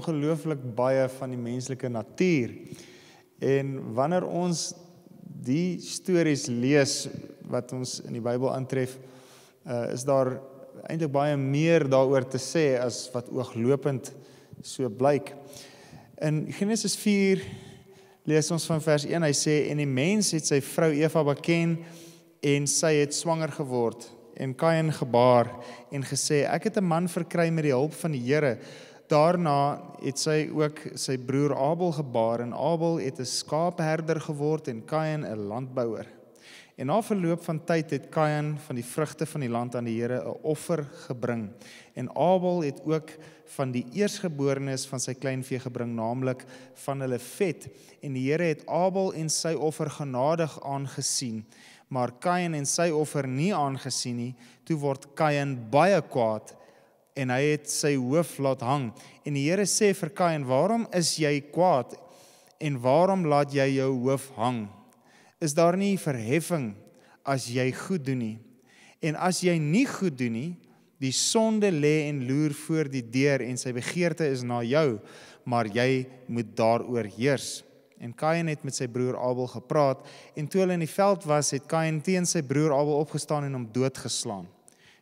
ongelooflik baie van die menslike natuur. En wanneer ons die stories lees wat ons in die Bybel aantref, uh, is daar eintlik baie meer daaroor te sê as wat ooglopend so blyk. In Genesis 4 lees ons van vers 1, hy sê en die mens het sy vrou Eva beken en sy het swanger geword en Kain gebaar en gesê ek het 'n man verkry met die hulp van die Here daarna het sy ook sy broer Abel gebaar en Abel het 'n skaapherder geword en Kain 'n landbouer. En na verloop van tyd het Kain van die vrugte van die land aan die Here 'n offer gebring en Abel het ook van die eersgeborenes van sy kleinvee gebring, naamlik van hulle vet en die Here het Abel en sy offer genadig aangesien, maar Kain en sy offer nie aangesien nie. Toe word Kain baie kwaad en hy het sy hoof laat hang en die Here sê vir Kain waarom is jy kwaad en waarom laat jy jou hoof hang is daar nie verheffing as jy goed doen nie en as jy nie goed doen nie die sonde lê en loer voor die deur en sy begeerte is na jou maar jy moet daaroor heers en Kain het met sy broer Abel gepraat en toe hulle in die veld was het Kain teen sy broer Abel opgestaan en hom doodgeslaan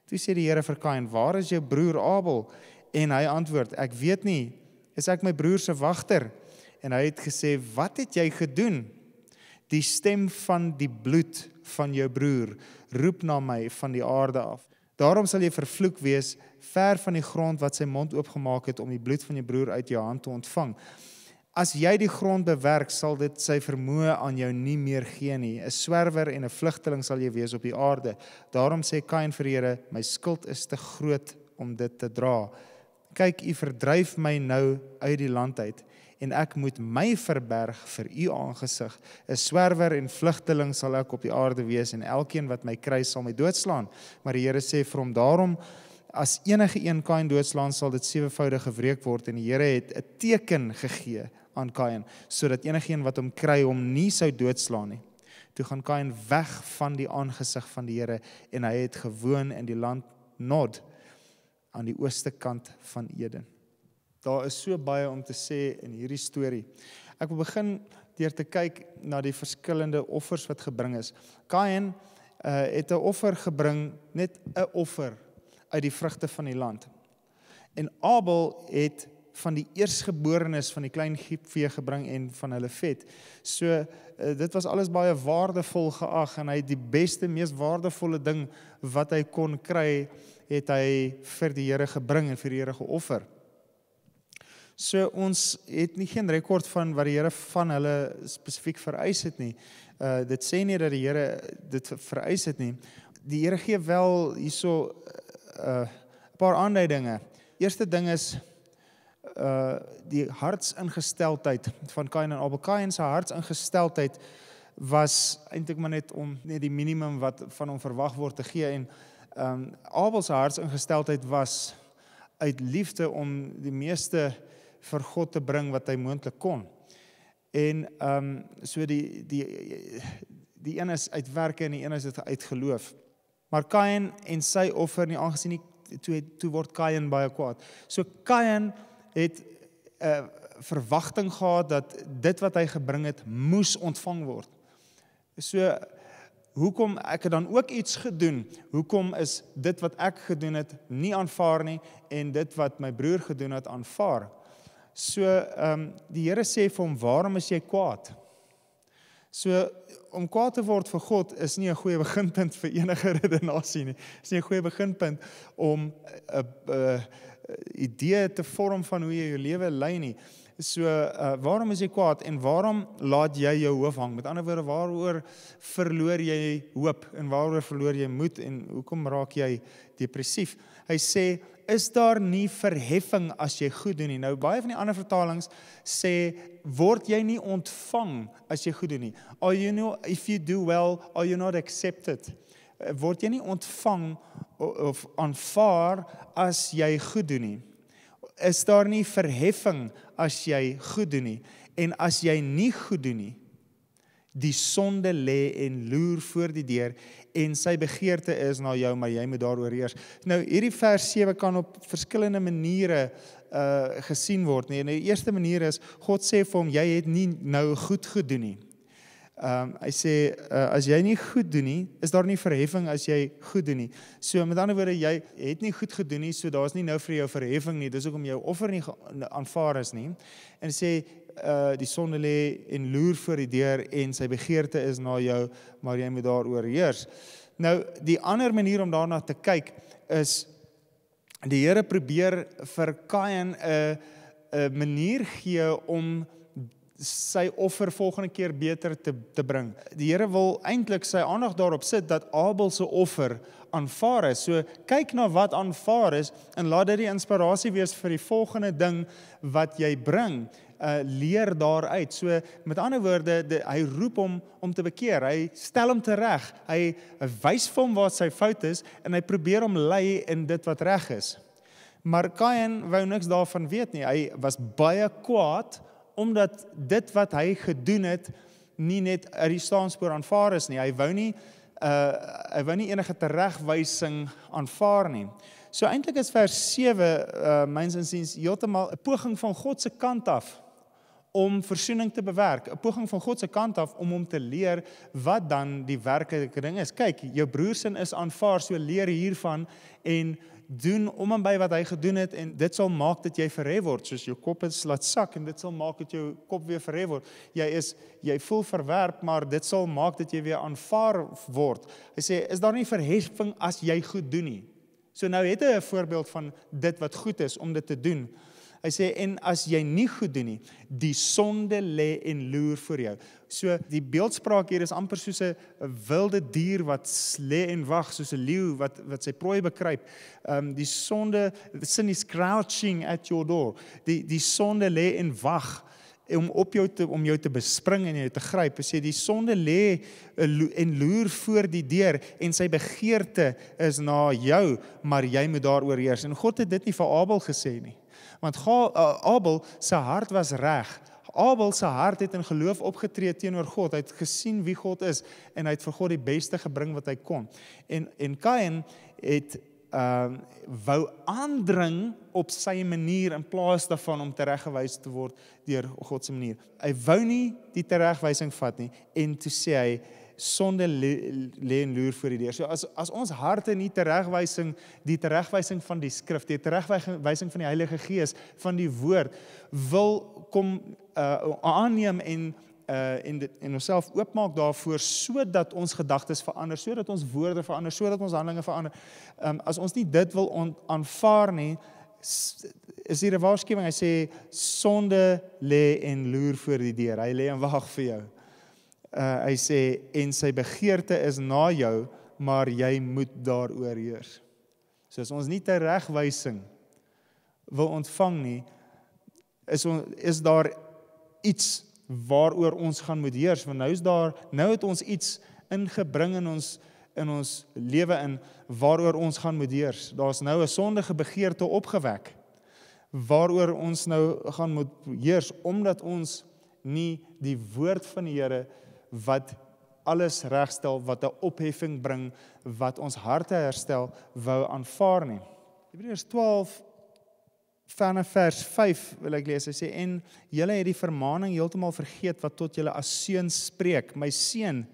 Toe sê die Here vir Kain: "Waar is jou broer Abel?" En hy antwoord: "Ek weet nie. Is ek my broer se wagter?" En hy het gesê: "Wat het jy gedoen? Die stem van die bloed van jou broer roep na my van die aarde af. Daarom sal jy vervloek wees ver van die grond wat sy mond oopgemaak het om die bloed van jou broer uit jou hand te ontvang." As jy die grond bewerk, sal dit sy vermoë aan jou nie meer gee nie. 'n Swerwer en 'n vlugteling sal jy wees op die aarde. Daarom sê Kain vir die Here, my skuld is te groot om dit te dra. Kyk, u verdryf my nou uit die land uit en ek moet my verberg vir u aangesig. 'n Swerwer en vlugteling sal ek op die aarde wees en elkeen wat my kry sal my doodslaan. Maar die Here sê vir hom daarom As enige een kain doodslaan sal dit sewevoudig gewreek word en die Here het 'n teken gegee aan Kain sodat enigeen wat hom kry hom nie sou doodslaan nie. Toe gaan Kain weg van die aangesig van die Here en hy het gewoon in die land Nod aan die ooste kant van Eden. Daar is so baie om te sê in hierdie storie. Ek wil begin deur te kyk na die verskillende offers wat gebring is. Kain uh, het 'n offer gebring, net 'n offer uit die vrugte van die land. En Abel het van die eersgeborenes van die klein vee gebring en van hulle vet. So uh, dit was alles baie waardevol geag en hy het die beste mees waardevolle ding wat hy kon kry het hy vir die Here gebring en vir die Here geoffer. So ons het nie geen rekord van wat die Here van hulle spesifiek vereis het nie. Uh dit sê nie dat die Here dit vereis het nie. Die Here gee wel hierso 'n uh, eh, paar aanduidinge. Eerste ding is Eh, die hartsingesteldheid van Kain en Abel. Kain se hartsingesteldheid was eintlik maar net om net die minimum wat van hom verwag word te gee en ehm um, Abel se hartsingesteldheid was uit liefde om die meeste vir God te bring wat hy moontlik kon. En ehm um, so die die die een is uit werke en die een is uit geloof. Maar Kain en sy offer, nie aangesien die toe toe word Kain baie kwaad. So Kain het 'n uh, eh, verwagting gehad dat dit wat hy gebring het moes ontvang word. So hoekom ek het dan ook iets gedoen? Hoekom is dit wat ek gedoen het nie aanvaar nie en dit wat my broer gedoen het aanvaar? So ehm um, die Here sê vir hom, "Waarom is jy kwaad?" So om kwaad te word vir God is nie 'n goeie beginpunt vir enige redenasie nie. Is nie 'n goeie beginpunt om 'n idee te vorm van hoe jy jou lewe lei nie. So, uh, waarom is jy kwaad en waarom laat jy jou hoof hang? Met ander woorde, waaroor verloor jy hoop en waaroor verloor jy moed en hoekom raak jy depressief? Hy sê is daar nie verheffing as jy goed doen nie. Nou baie van die ander vertalings sê word jy nie ontvang as jy goed doen nie. Are you know if you do well are you not accepted? Eh, word jy nie ontvang of aanvaar as jy goed doen nie. Is daar nie verheffing as jy goed doen nie en as jy nie goed doen nie Die sonde lê en loer voor die deur en sy begeerte is na jou, maar jy moet daaroor eers. Nou hierdie vers 7 kan op verskillende maniere uh gesien word. Nee, nou, die eerste manier is God sê vir hom jy het nie nou goed gedoen nie. Ehm um, hy sê uh, as jy nie goed doen nie, is daar nie verheffing as jy goed doen nie. So met ander woorde, jy het nie goed gedoen nie, so daar's nie nou vir jou verheffing nie. Dis hoekom jou offer nie aanvaar is nie. En sê uh die sonde lê en loer voor die deur en sy begeerte is na jou, maar jy moet daaroor heers. Nou die ander manier om daarna te kyk is die Here probeer vir Kain 'n 'n manier gee om sy offer volgende keer beter te te bring. Die Here wil eintlik sy aandag daarop sit dat Abel se offer aanvaar is. So kyk na wat aanvaar is en laat dit die inspirasie wees vir die volgende ding wat jy bring uh, leer daaruit. So met ander woorde, de, hy roep hom om te bekeer. Hy stel hom reg. Hy wys vir hom waar sy fout is en hy probeer hom lei in dit wat reg is. Maar Kain wou niks daarvan weet nie. Hy was baie kwaad omdat dit wat hy gedoen het nie net uit die staanspoor aanvaar is nie. Hy wou nie uh hy wou nie enige teregwysing aanvaar nie. So eintlik is vers 7 uh eh, myns insiens heeltemal 'n poging van God se kant af om versoening te bewerk, 'n poging van God se kant af om hom te leer wat dan die werklike ding is. Kyk, jou broersin is aanvaar, so leer hiervan en doen om en by wat hy gedoen het en dit sal maak dat jy verhef word soos jou kop is laat sak en dit sal maak dat jou kop weer verhef word. Jy is jy voel verwerp, maar dit sal maak dat jy weer aanvaar word. Hy sê, is daar nie verheffing as jy goed doen nie? So nou het hy 'n voorbeeld van dit wat goed is om dit te doen. Hy sê en as jy nie goed doen nie, die sonde lê en loer vir jou. So die beeldspraak hier is amper soos 'n wilde dier wat lê en wag soos 'n leeu wat wat sy prooi bekruip. Ehm um, die sonde sin is crouching at your door. Die die sonde lê en wag om op jou te om jou te bespring en jou te gryp. Hy sê die sonde lê eh, en loer voor die deur en sy begeerte is na jou, maar jy moet daaroor heers. En God het dit nie vir Abel gesê nie want Abel se hart was reg. Abel se hart het in geloof opgetree teenoor God. Hy het gesien wie God is en hy het vir God die beste gebring wat hy kon. En en Kain het ehm uh, wou aandring op sy manier in plaas daarvan om tereggewys te word deur God se manier. Hy wou nie die teregwysing vat nie en toe sê hy sonde lê en loer voor die deur. So as as ons harte nie teregwysing die teregwysing van die skrif, die teregwysing van die Heilige Gees, van die woord wil kom uh, aanneem en uh, en dit in onsself oopmaak daarvoor sodat ons gedagtes verander, sodat ons woorde verander, sodat ons handelinge verander. Um, as ons nie dit wil aanvaar nie is hier 'n waarskuwing. Hy sê sonde lê en loer voor die deur. Hy lê en wag vir jou. Uh hy sê en sy begeerte is na jou, maar jy moet daaroor heers. So as ons nie te regwysing wil ontvang nie, is ons is daar iets waaroor ons gaan moet heers want nou is daar nou het ons iets ingebring in ons in ons lewe in waaroor ons gaan moet heers. Daar's nou 'n sondige begeerte opgewek waaroor ons nou gaan moet heers omdat ons nie die woord van die Here wat alles regstel, wat 'n opheffing bring, wat ons harte herstel, wou aanvaar nie. Hebreërs 12 vanaf vers 5 wil ek lees. Hy sê en julle het die vermaning heeltemal vergeet wat tot julle as seuns spreek. My seun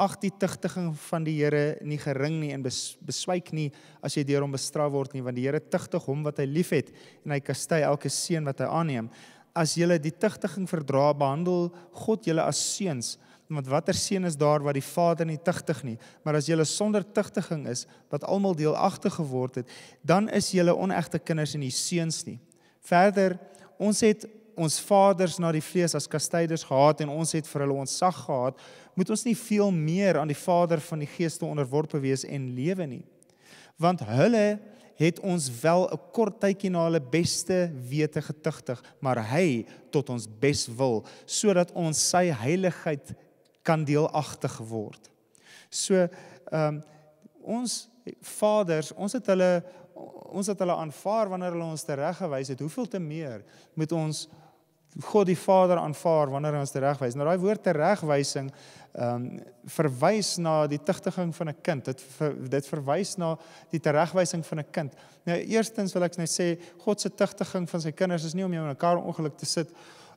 Ag die tugtiging van die Here nie gering nie en beswyk nie as jy deur hom gestraf word nie want die Here tugtig hom wat hy liefhet en hy kastig elke seun wat hy aanneem as jy die tugtiging verdra behandel God julle as seuns want watter seën is daar wat die Vader nie tugtig nie maar as jy sonder tugtiging is wat almal deelagtig geword het dan is jy onegte kinders en nie seuns nie verder ons het ons vaders na die vlees as kastyders gehad en ons het vir hulle ontsag gehad moet ons nie veel meer aan die Vader van die Gees te onderworpe wees en lewe nie want hulle het ons wel 'n kort tydjie na hulle beste wete getugtig maar hy tot ons beswil sodat ons sy heiligheid kan deelagtig word. So ehm um, ons vaders, ons het hulle ons het hulle aanvaar wanneer hulle ons tereggewys het. Hoeveel te meer moet ons God die Vader aanvaar wanneer hy ons tereggewys. Nou daai woord teregwysing ehm um, verwys na die tigtiging van 'n kind. Dit ver, dit verwys na die teregwysing van 'n kind. Nou eerstens wil ek net sê God se tigtiging van sy kinders is nie om jou in 'n kar ongeluk te sit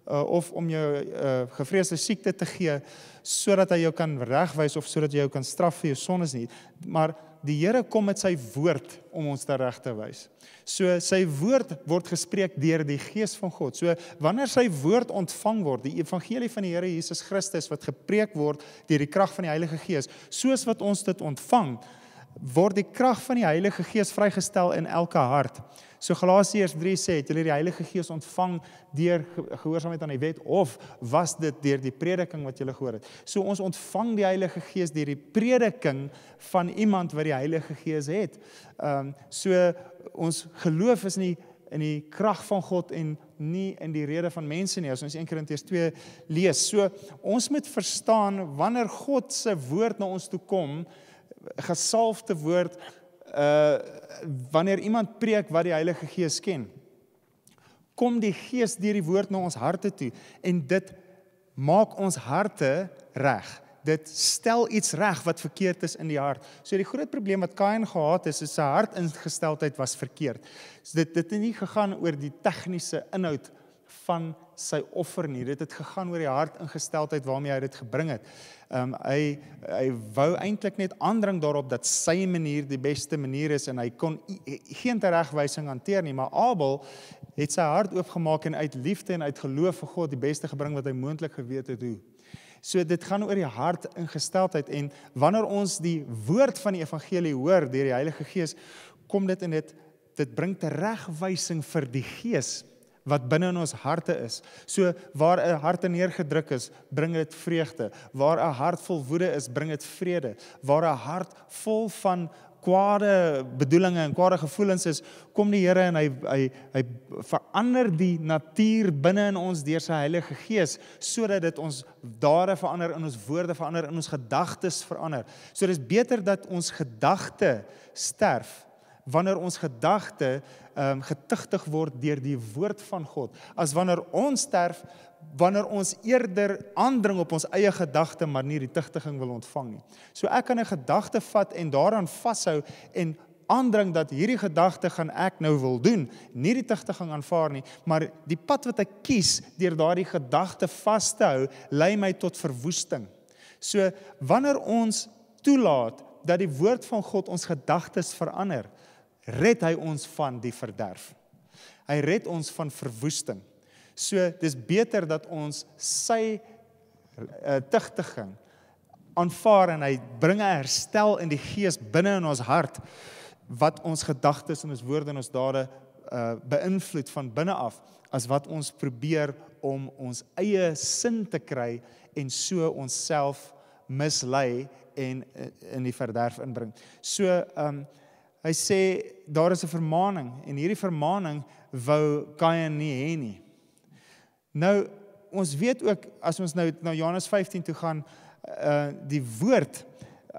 uh, of om jou uh, gevreesde siekte te gee sodat hy jou kan regwys of sodat hy jou kan straf vir jou sondes nie. Maar die Here kom met sy woord om ons te reg te wys. So sy woord word gespreek deur die Gees van God. So wanneer sy woord ontvang word, die evangelie van die Here Jesus Christus wat gepreek word deur die krag van die Heilige Gees, soos wat ons dit ontvang, word die krag van die Heilige Gees vrygestel in elke hart. So Galasiërs 3 sê, het julle die Heilige Gees ontvang deur gehoorsaamheid aan die wet of was dit deur die prediking wat julle gehoor het? So ons ontvang die Heilige Gees deur die prediking van iemand wat die Heilige Gees het. Ehm um, so ons geloof is nie in die, die krag van God en nie in die rede van mense nie. As ons 1 Korintiërs 2 lees, so ons moet verstaan wanneer God se woord na ons toe kom, gesalfde woord uh wanneer iemand preek wat die Heilige Gees ken kom die Gees deur die woord na ons harte toe en dit maak ons harte reg dit stel iets reg wat verkeerd is in die hart so die groot probleem wat Kain gehad het is sy hartingesteldheid was verkeerd so dit dit het nie gegaan oor die tegniese inhoud van sy offer nie. Dit het gegaan oor die hart ingesteldheid waarmee hy dit gebring het. Ehm um, hy hy wou eintlik net aandring daarop dat sy manier die beste manier is en hy kon geen teregwysing hanteer nie, maar Abel het sy hart oopgemaak en uit liefde en uit geloof vir God die beste gebring wat hy moontlik geweet het hoe. So dit gaan oor die hart ingesteldheid en wanneer ons die woord van die evangelie hoor deur die Heilige Gees, kom dit in dit dit bring teregwysing vir die gees wat binne in ons harte is. So waar 'n hart neergedruk is, bring dit vreugde. Waar 'n hart vol woede is, bring dit vrede. Waar 'n hart vol van kwade bedoelings en kwade gevoelens is, kom die Here en hy hy hy verander die natuur binne in ons deur sy Heilige Gees sodat dit ons dade verander, in ons woorde verander, in ons gedagtes verander. So dis beter dat ons gedagte sterf wanneer ons gedagte ehm um, getugtig word deur die woord van God as wanneer ons sterf wanneer ons eerder aandring op ons eie gedagte maar nie die tugtiging wil ontvang nie. So ek kan 'n gedagte vat en daaraan vashou en aandring dat hierdie gedagte gaan ek nou wil doen, nie die tugtiging aanvaar nie, maar die pad wat ek kies deur daardie gedagte vas te hou, lei my tot verwoesting. So wanneer ons toelaat dat die woord van God ons gedagtes verander, red hy ons van die verderf. Hy red ons van verwoesting. So dis beter dat ons sy uh, eh, tugtiging aanvaar en hy bring 'n herstel in die gees binne in ons hart wat ons gedagtes en ons woorde en ons dade uh, beïnvloed van binne af as wat ons probeer om ons eie sin te kry en so onsself mislei en eh, in die verderf inbring. So ehm um, hy sê daar is 'n vermaaning en hierdie vermaaning wou Kain nie hê nie. Nou ons weet ook as ons nou na Johannes 15 toe gaan, uh die woord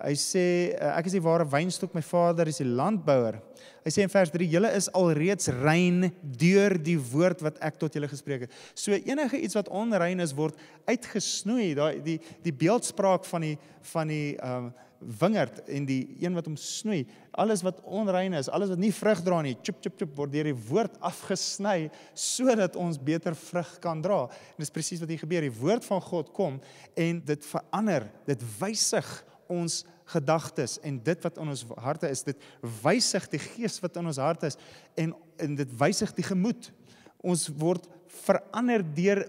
hy sê uh, ek is die ware wynstok, my vader is die landbouer. Hy sê in vers 3 julle is alreeds rein deur die woord wat ek tot julle gespreek het. So enige iets wat onrein is word uitgesnoei. Daai die die beeldspraak van die van die uh wingerd en die een wat hom snoei, alles wat onrein is, alles wat nie vrug dra nie, chip chip chip word deur die woord afgesny sodat ons beter vrug kan dra. En dis presies wat hier gebeur. Die woord van God kom en dit verander, dit wysig ons gedagtes en dit wat in ons harte is, dit wysig die gees wat in ons harte is en en dit wysig die gemoed. Ons word verander deur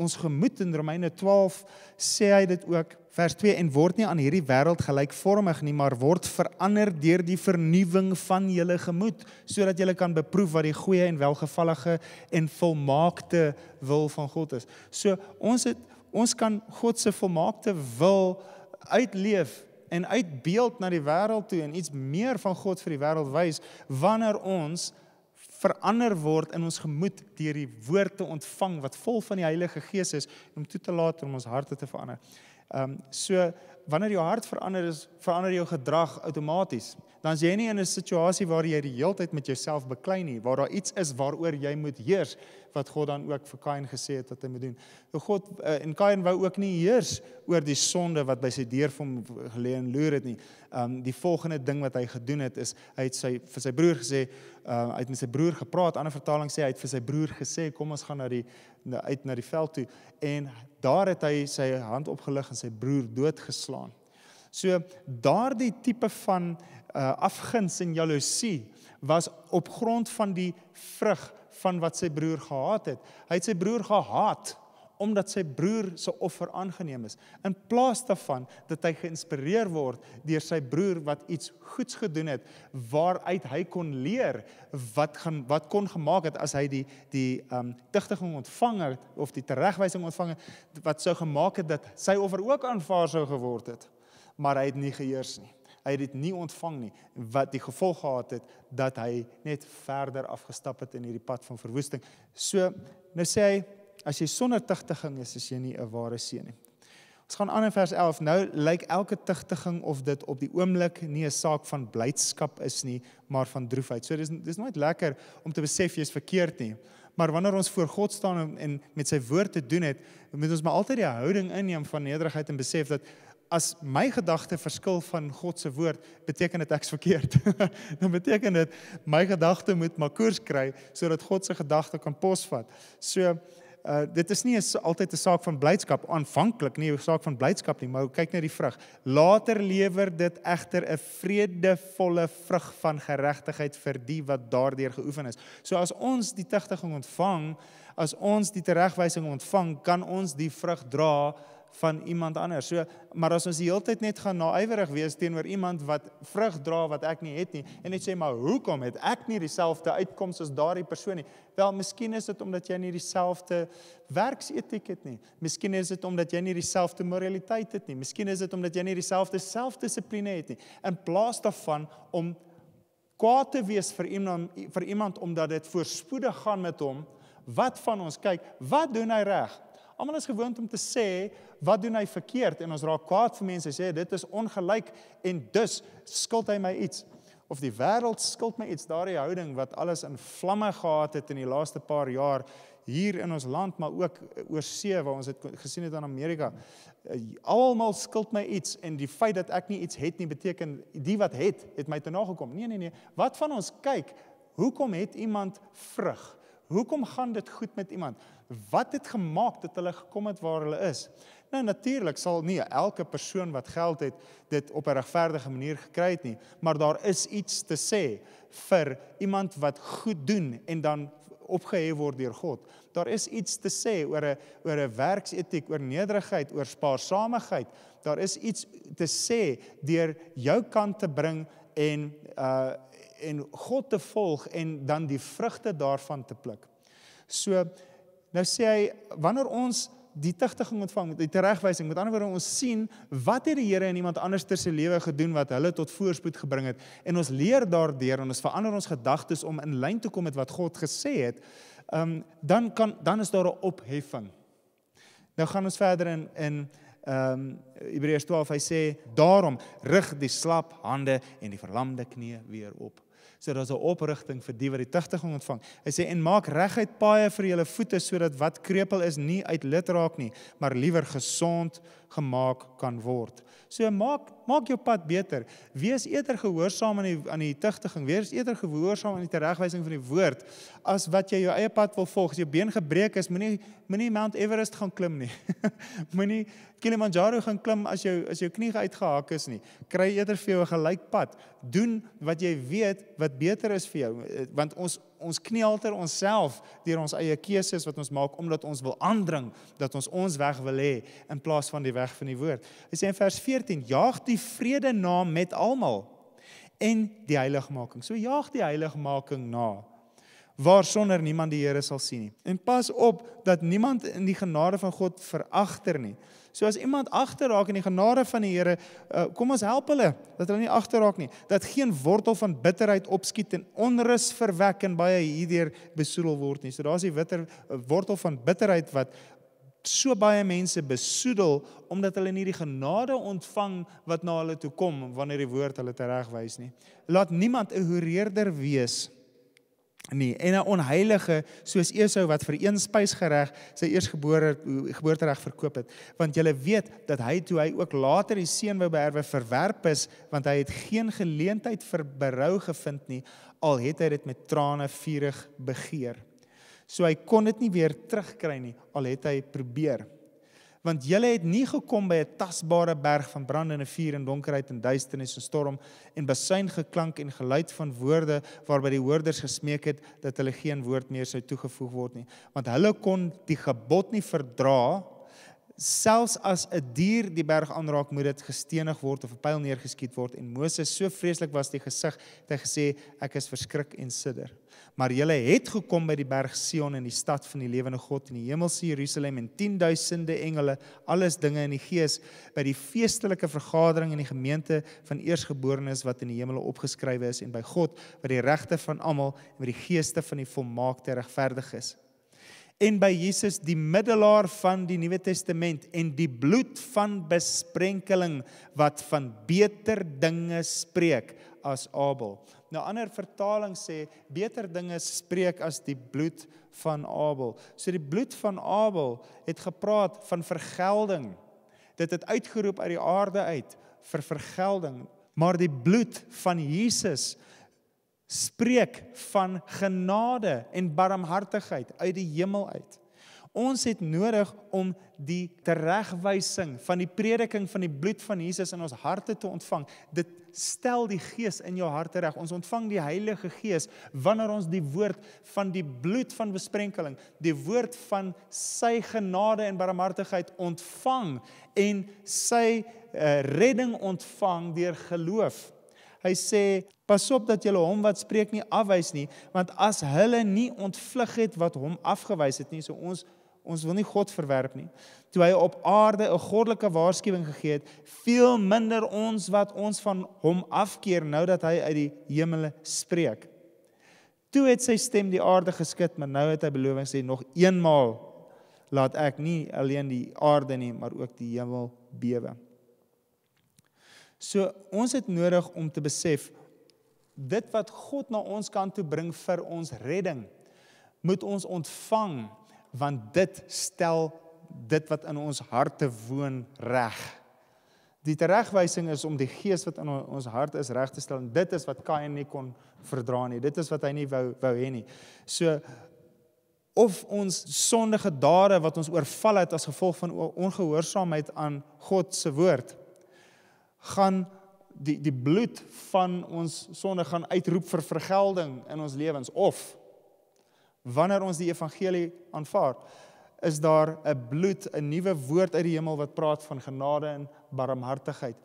ons gemoed in Romeine 12 sê hy dit ook vers 2 en word nie aan hierdie wêreld gelykvormig nie, maar word verander deur die vernuwing van julle gemoed, sodat julle kan beproef wat die goeie en welgevallige en volmaakte wil van God is. So ons het ons kan God se volmaakte wil uitleef en uitbeeld na die wêreld toe en iets meer van God vir die wêreld wys wanneer ons verander word in ons gemoed deur die woord te ontvang wat vol van die Heilige Gees is om toe te laat om ons harte te verander. Ehm um, so wanneer jou hart verander is, verander jou gedrag outomaties dan is jy nie in 'n situasie waar jy die hele tyd met jouself beklei nie, waar daar iets is waaroor jy moet heers wat God dan ook vir Kain gesê het dat hy moet doen. Nou God eh, en Kain wou ook nie heers oor die sonde wat by sy deur van gelê en loer het nie. Um die volgende ding wat hy gedoen het is hy het sy vir sy broer gesê, um uh, hy het met sy broer gepraat. Ander vertaling sê hy het vir sy broer gesê kom ons gaan na die na, uit na die veld toe en daar het hy sy hand opgelig en sy broer doodgeslaan. So daardie tipe van uh, afguns en jaloesie was op grond van die vrug van wat sy broer gehaat het. Hy het sy broer gehaat omdat sy broer se offer aangeneem is in plaas daarvan dat hy geïnspireer word deur sy broer wat iets goeds gedoen het waaruit hy kon leer wat gaan wat kon gemaak het as hy die die ehm um, tigtiging ontvang het of die teregwysing ontvang het wat sou gemaak het dat sy offer ook aanvaar sou geword het maar hy het nie geheers nie. Hy het dit nie ontvang nie wat die gevolg gehad het dat hy net verder afgestap het in hierdie pad van verwoesting. So nou sê hy as jy sonder tugtiging is, is jy nie 'n ware seun nie. Ons gaan aan in vers 11. Nou lyk elke tugtiging of dit op die oomblik nie 'n saak van blydskap is nie, maar van droefheid. So dis dis nooit lekker om te besef jy's verkeerd nie. Maar wanneer ons voor God staan en, en met sy woord te doen het, moet ons maar altyd die houding inneem van nederigheid en besef dat as my gedagte verskil van God se woord, beteken dit ek's verkeerd. dan beteken dit my gedagte moet maar koers kry sodat God se gedagte kan posvat. So Uh, dit is nie is altyd 'n saak van blydskap aanvanklik nie 'n saak van blydskap nie maar kyk net die vrug later lewer dit egter 'n vredevolle vrug van geregtigheid vir die wat daardeur geoefen is so as ons die tigtiging ontvang as ons die teregwysing ontvang kan ons die vrug dra van iemand anders. So, maar as ons die hele tyd net gaan naaiwerig wees teenoor iemand wat vrug dra wat ek nie het nie en net sê maar hoekom het ek nie dieselfde uitkoms as daardie persoon nie? Wel, miskien is dit omdat jy nie dieselfde werksetiek het nie. Miskien is dit omdat jy nie dieselfde moraliteit het nie. Miskien is dit omdat jy nie dieselfde selfdissipline het nie. In plaas daarvan om kwaad te wees vir iemand vir iemand omdat dit voorspoedig gaan met hom, wat van ons kyk, wat doen hy reg? Almal is gewoond om te sê wat doen hy verkeerd en ons raak kwaad vir mense. Hy sê dit is ongelyk en dus skuld hy my iets of die wêreld skuld my iets. Daardie houding wat alles in vlamme gehad het in die laaste paar jaar hier in ons land maar ook eh, oor see waar ons dit gesien het in Amerika. Eh, almal skuld my iets en die feit dat ek nie iets het nie beteken die wat het het my te nagekom. Nee nee nee. Wat van ons kyk hoekom het iemand vrug? Hoekom gaan dit goed met iemand? Wat het gemaak dat hulle gekom het waar hulle is? Nou natuurlik sal nie elke persoon wat geld het dit op 'n regverdige manier gekry het nie, maar daar is iets te sê vir iemand wat goed doen en dan opgehef word deur God. Daar is iets te sê oor 'n oor 'n werksetiek, oor nederigheid, oor spaarsamigheid. Daar is iets te sê deur jou kant te bring en uh, en God te volg en dan die vrugte daarvan te pluk. So nou sê hy wanneer ons die tigtiging ontvang met die regwysing met ander woorde ons sien wat het die Here in iemand anders se lewe gedoen wat hulle tot voorspoed gebring het en ons leer daardeur en ons verander ons gedagtes om in lyn te kom met wat God gesê het um, dan kan dan is daar 'n opheffing nou gaan ons verder in in ehm um, Hebreërs 12 hy sê daarom rig die slap hande en die verlamde knie weer op So daar's 'n oprigting vir die wat die tigtiging ontvang. Hy sê en maak reguit paaie vir julle voete sodat wat krepeel is nie uit lid raak nie, maar liewer gesond gemaak kan word. So maak maak jou pad beter. Wees eerder gehoorsaam aan die aan die tigtiging, wees eerder gehoorsaam aan die teregwysing van die woord as wat jy jou eie pad wil volg. As jou been gebreek is, moenie moenie Mount Everest gaan klim nie. moenie Kilimanjaro gaan klim as jou as jou knie uitgehaak is nie. Kry eerder vir jou 'n gelyk pad. Doen wat jy weet wat beter is vir jou, want ons ons knielter onsself deur ons eie keuses wat ons maak omdat ons wil aandring dat ons ons weg wil hê in plaas van die weg van die woord. Hy sê in vers 14: "Jaag die vrede na met almal en die heiligmaking." So jaag die heiligmaking na waarsonder niemand die Here sal sien nie. En pas op dat niemand in die genade van God veragter nie. So as iemand agterraak in die genade van die Here, eh, kom ons help hulle dat hulle nie agterraak nie. Dat geen wortel van bitterheid opskiet en onrus verwek en baie hierdeur besoedel word nie. So daar's die witter eh, wortel van bitterheid wat so baie mense besoedel omdat hulle nie die genade ontvang wat na hulle toe kom wanneer die woord hulle teregwys nie. Laat niemand 'n horeerder wees nie nie en 'n onheilige soos Esau wat vir een spysgereg sy eersgebore geboortereg verkoop het want jy weet dat hy toe hy ook later die seën wou beerwe verwerp is want hy het geen geleentheid vir berou gevind nie al het hy dit met trane vurig begeer so hy kon dit nie weer terugkry nie al het hy probeer want julle het nie gekom by 'n tasbare berg van brand en 'n vuur en donkerheid en duisternis en storm en besuin geklank en geluid van woorde waarby die hoorders gesmeek het dat hulle geen woord meer sou toegevoeg word nie want hulle kon die gebod nie verdra selfs as 'n dier die berg aanraak moet dit gestenig word of 'n pyl neergeskiet word en Moses so vreeslik was die gesig het hy gesê ek is verskrik en sidder maar julle het gekom by die berg Sion en die stad van die lewende God in die hemelse Jerusalem en 10000de engele alles dinge in die gees by die feestelike vergadering in die gemeente van eersgeborenes wat in die hemel opgeskrywe is en by God wat die regte van almal en by die geeste van die volmaakte regverdig is en by Jesus die middelaar van die Nuwe Testament en die bloed van besprenkeling wat van beter dinge spreek as Abel Nou ander vertaling sê beter dinge spreek as die bloed van Abel. So die bloed van Abel het gepraat van vergelding. Dit het uitgeroep uit die aarde uit vir vergelding, maar die bloed van Jesus spreek van genade en barmhartigheid uit die hemel uit. Ons het nodig om die teregwysing van die prediking van die bloed van Jesus in ons harte te ontvang. Dit stel die gees in jou hart reg. Ons ontvang die Heilige Gees wanneer ons die woord van die bloed van besprenkeling, die woord van sy genade en barmhartigheid ontvang en sy uh, redding ontvang deur geloof. Hy sê Pasop dat julle hom wat spreek nie afwys nie want as hulle nie ontvlug het wat hom afgewys het nie so ons Ons wil nie God verwerp nie. Toe hy op aarde 'n goddelike waarskuwing gegee het, veel minder ons wat ons van hom afkeer nou dat hy uit die hemele spreek. Toe het sy stem die aarde geskud, maar nou het hy beloof en sê nog eenmaal laat ek nie alleen die aarde nie, maar ook die hemel bewe. So ons het nodig om te besef dit wat God na ons kant toe bring vir ons redding moet ons ontvang want dit stel dit wat in ons harte woon reg. Die teregwysing is om die gees wat in ons hart is reg te stel en dit is wat Kain nie kon verdra nie. Dit is wat hy nie wou wou hê nie. So of ons sondige dade wat ons oorval het as gevolg van ongehoorsaamheid aan God se woord gaan die die bloed van ons sonde gaan uitroep vir vergelding in ons lewens of wanneer ons die evangelie aanvaar, is daar 'n bloed, 'n nuwe woord uit die hemel wat praat van genade en barmhartigheid.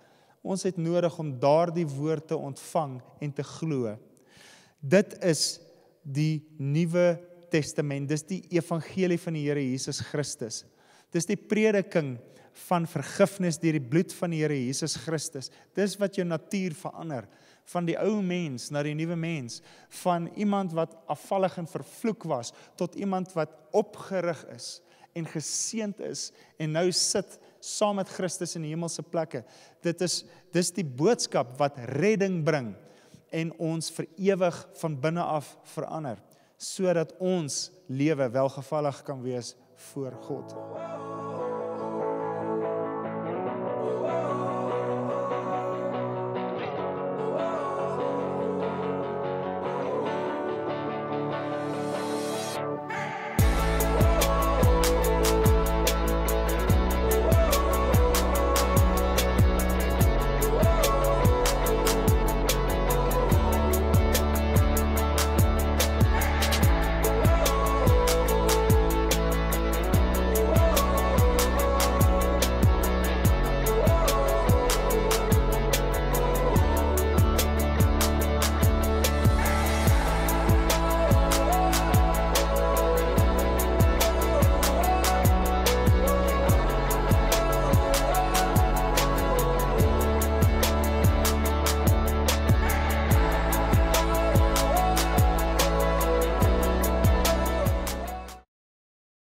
Ons het nodig om daardie woord te ontvang en te glo. Dit is die nuwe testament, dis die evangelie van die Here Jesus Christus. Dis die prediking van vergifnis deur die bloed van die Here Jesus Christus. Dis wat jou natuur verander van die ou mens na die nuwe mens, van iemand wat afvallig en vervloek was tot iemand wat opgerig is en geseend is en nou sit saam met Christus in die hemelse plekke. Dit is dis die boodskap wat redding bring en ons vir ewig van binne af verander sodat ons lewe welgevallig kan wees voor God. Oh, wow.